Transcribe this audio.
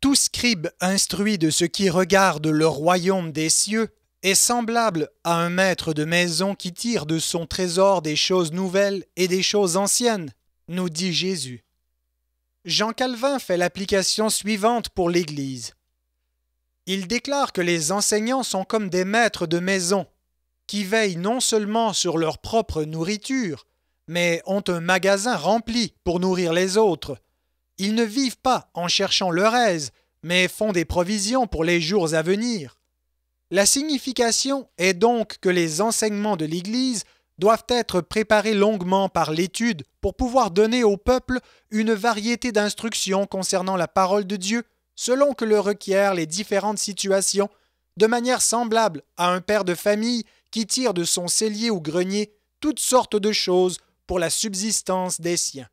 Tout scribe instruit de ce qui regarde le royaume des cieux est semblable à un maître de maison qui tire de son trésor des choses nouvelles et des choses anciennes, nous dit Jésus. Jean Calvin fait l'application suivante pour l'Église. Il déclare que les enseignants sont comme des maîtres de maison, qui veillent non seulement sur leur propre nourriture, mais ont un magasin rempli pour nourrir les autres. Ils ne vivent pas en cherchant leur aise, mais font des provisions pour les jours à venir. La signification est donc que les enseignements de l'Église doivent être préparés longuement par l'étude pour pouvoir donner au peuple une variété d'instructions concernant la parole de Dieu selon que le requièrent les différentes situations, de manière semblable à un père de famille qui tire de son cellier ou grenier toutes sortes de choses pour la subsistance des siens.